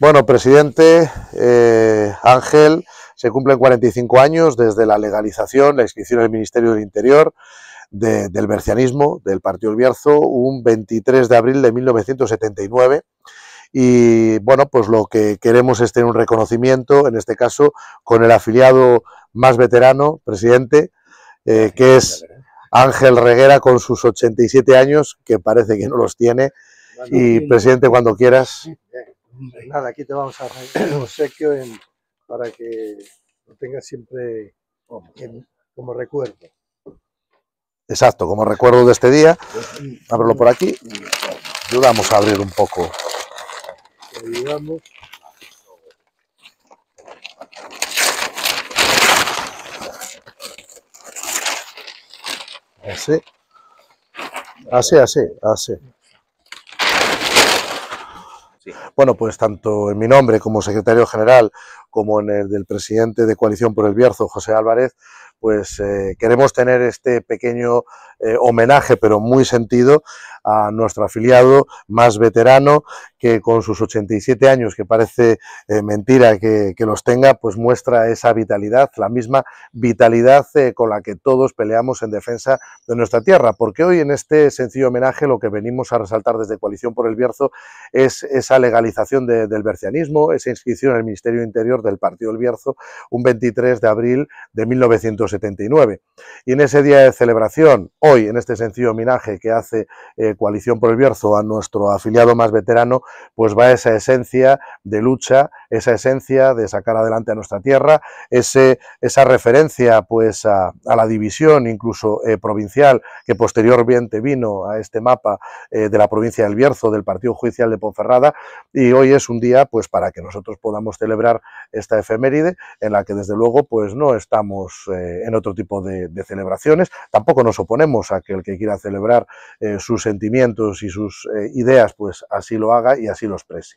Bueno, presidente eh, Ángel, se cumplen 45 años desde la legalización, la inscripción del Ministerio del Interior del bercianismo, del Partido Bierzo, un 23 de abril de 1979. Y bueno, pues lo que queremos es tener un reconocimiento, en este caso, con el afiliado más veterano, presidente, eh, que es ¿eh? Ángel Reguera, con sus 87 años, que parece que no los tiene. Y presidente, cuando quieras. Pues nada, aquí te vamos a hacer un obsequio para que lo tengas siempre como recuerdo. Exacto, como recuerdo de este día. Pues Ábrelo por aquí. Ayudamos a abrir un poco. Así. Así, así, así. Bueno, pues tanto en mi nombre como secretario general, como en el del presidente de Coalición por el Bierzo, José Álvarez, pues eh, queremos tener este pequeño eh, homenaje, pero muy sentido, a nuestro afiliado más veterano que con sus 87 años, que parece eh, mentira que, los tenga, pues muestra esa vitalidad, la misma vitalidad eh, con la que todos peleamos en defensa de nuestra tierra. Porque hoy en este sencillo homenaje lo que venimos a resaltar desde Coalición por el Bierzo es esa legalización del bercianismo, esa inscripción en el Ministerio Interior del Partido del Bierzo un 23 de abril de 1979. Y en ese día de celebración, hoy en este sencillo homenaje que hace eh, Coalición por el Bierzo, a nuestro afiliado más veterano, pues va esa esencia de lucha esa esencia de sacar adelante a nuestra tierra, ese, esa referencia pues a, la división incluso eh, provincial que posteriormente vino a este mapa eh, de la provincia del Bierzo, del Partido Judicial de Ponferrada y hoy es un día pues para que nosotros podamos celebrar esta efeméride en la que desde luego pues no estamos eh, en otro tipo de, de, celebraciones, tampoco nos oponemos a que el que quiera celebrar sus sentimientos y sus ideas pues así lo haga y así lo exprese.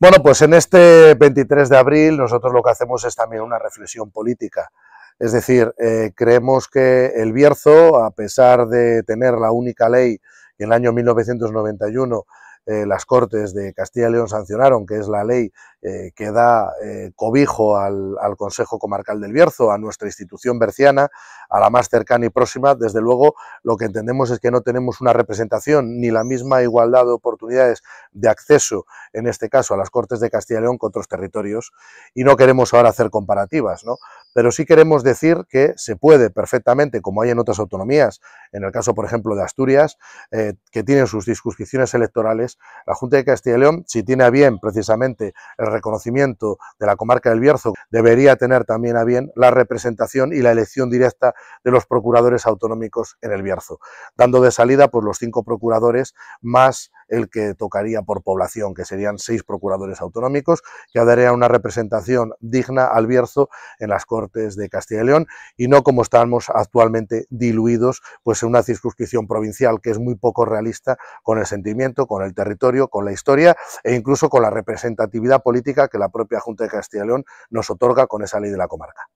Bueno, pues en este 23 de abril nosotros lo que hacemos es también una reflexión política. Es decir, eh, creemos que el Bierzo, a pesar de tener la única ley que en el año 1991 eh, las Cortes de Castilla y León sancionaron, que es la ley eh, que da eh, cobijo al, Consejo Comarcal del Bierzo, a nuestra institución berciana, a la más cercana y próxima, desde luego lo que entendemos es que no tenemos una representación ni la misma igualdad de oportunidades de acceso, en este caso a las Cortes de Castilla y León, con otros territorios, y no queremos ahora hacer comparativas, ¿no? pero sí queremos decir que se puede perfectamente, como hay en otras autonomías, en el caso, por ejemplo, de Asturias, eh, que tienen sus discusiones electorales, la Junta de Castilla y León, si tiene a bien precisamente reconocimiento de la comarca del Bierzo debería tener también a bien la representación y la elección directa de los procuradores autonómicos en el Bierzo, dando de salida por pues, los cinco procuradores más el que tocaría por población, que serían seis procuradores autonómicos, que darían una representación digna al Bierzo en las Cortes de Castilla y León y no como estamos actualmente diluidos pues, en una circunscripción provincial que es muy poco realista con el sentimiento, con el territorio, con la historia e incluso con la representatividad política que la propia Junta de Castilla y León nos otorga con esa ley de la comarca.